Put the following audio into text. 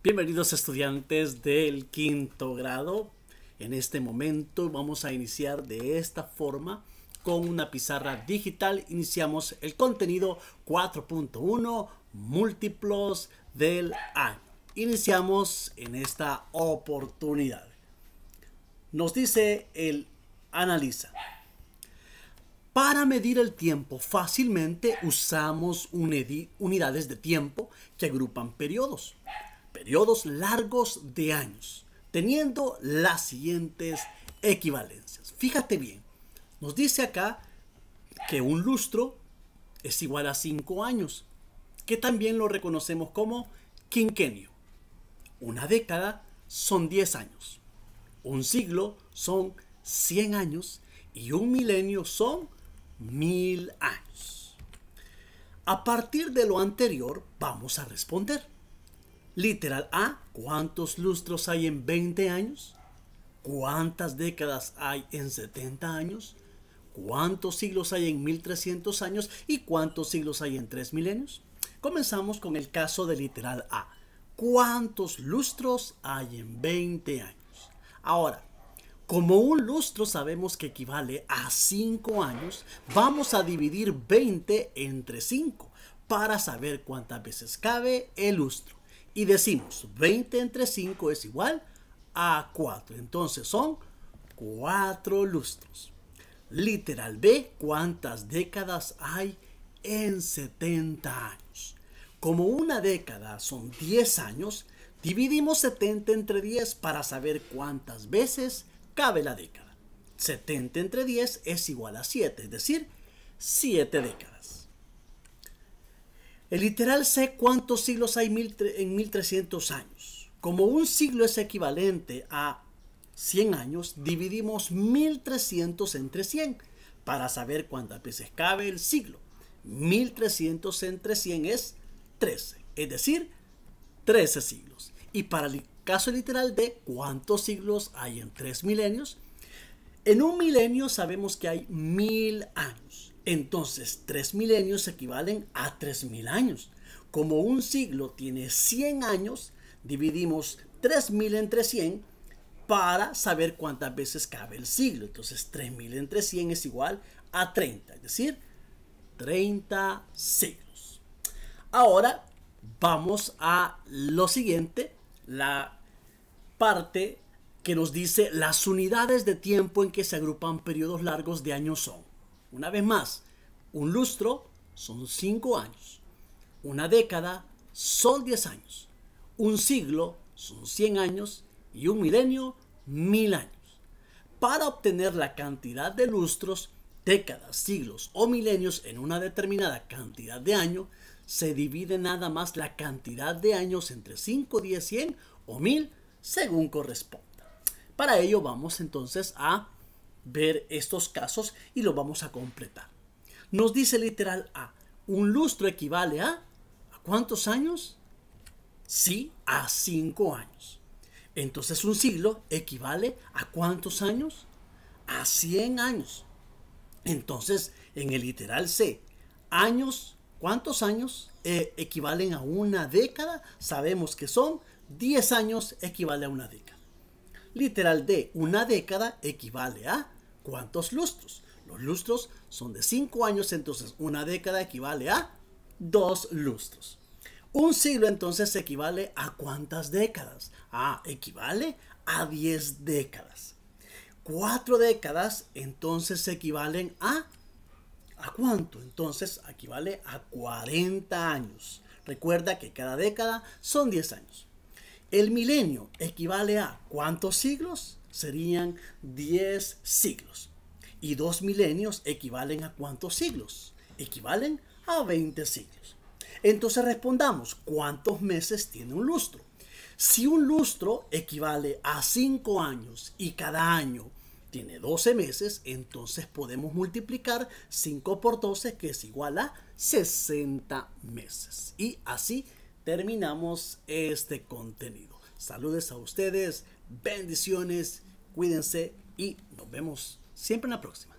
Bienvenidos estudiantes del quinto grado. En este momento vamos a iniciar de esta forma con una pizarra digital. Iniciamos el contenido 4.1 múltiplos del A. Iniciamos en esta oportunidad. Nos dice el analiza. Para medir el tiempo fácilmente usamos unidades de tiempo que agrupan periodos periodos largos de años, teniendo las siguientes equivalencias. Fíjate bien, nos dice acá que un lustro es igual a 5 años, que también lo reconocemos como quinquenio. Una década son 10 años, un siglo son 100 años y un milenio son mil años. A partir de lo anterior vamos a responder. Literal A, ¿ah? ¿cuántos lustros hay en 20 años? ¿Cuántas décadas hay en 70 años? ¿Cuántos siglos hay en 1300 años? ¿Y cuántos siglos hay en 3 milenios? Comenzamos con el caso de literal A. ¿Cuántos lustros hay en 20 años? Ahora, como un lustro sabemos que equivale a 5 años, vamos a dividir 20 entre 5 para saber cuántas veces cabe el lustro y decimos 20 entre 5 es igual a 4. Entonces son 4 lustros. Literal B, ¿cuántas décadas hay en 70 años? Como una década son 10 años, dividimos 70 entre 10 para saber cuántas veces cabe la década. 70 entre 10 es igual a 7, es decir, 7 décadas. El literal sé cuántos siglos hay en 1300 años. Como un siglo es equivalente a 100 años, dividimos 1300 entre 100 para saber cuántas veces cabe el siglo. 1300 entre 100 es 13, es decir, 13 siglos. Y para el caso literal de cuántos siglos hay en 3 milenios, en un milenio sabemos que hay mil años. Entonces, tres milenios equivalen a tres mil años. Como un siglo tiene 100 años, dividimos mil entre 100 para saber cuántas veces cabe el siglo. Entonces, mil entre 100 es igual a 30, es decir, 30 siglos. Ahora vamos a lo siguiente, la parte que nos dice las unidades de tiempo en que se agrupan periodos largos de años son. Una vez más, un lustro son 5 años, una década son 10 años, un siglo son 100 años y un milenio 1000 años. Para obtener la cantidad de lustros, décadas, siglos o milenios en una determinada cantidad de año, se divide nada más la cantidad de años entre 5, 10, 100 o 1000 según corresponde. Para ello vamos entonces a ver estos casos y los vamos a completar. Nos dice literal A, un lustro equivale a, cuántos años? Sí, a 5 años. Entonces un siglo equivale a cuántos años? A 100 años. Entonces, en el literal C, años, ¿cuántos años eh, equivalen a una década? Sabemos que son 10 años equivale a una década literal de una década equivale a cuántos lustros. Los lustros son de cinco años, entonces una década equivale a dos lustros. Un siglo entonces equivale a cuántas décadas? a equivale a 10 décadas. cuatro décadas entonces equivalen a ¿A cuánto? Entonces equivale a 40 años. Recuerda que cada década son 10 años. El milenio equivale a cuántos siglos? Serían 10 siglos. Y dos milenios equivalen a cuántos siglos? Equivalen a 20 siglos. Entonces respondamos, ¿cuántos meses tiene un lustro? Si un lustro equivale a 5 años y cada año tiene 12 meses, entonces podemos multiplicar 5 por 12 que es igual a 60 meses. Y así terminamos este contenido. Saludes a ustedes, bendiciones, cuídense y nos vemos siempre en la próxima.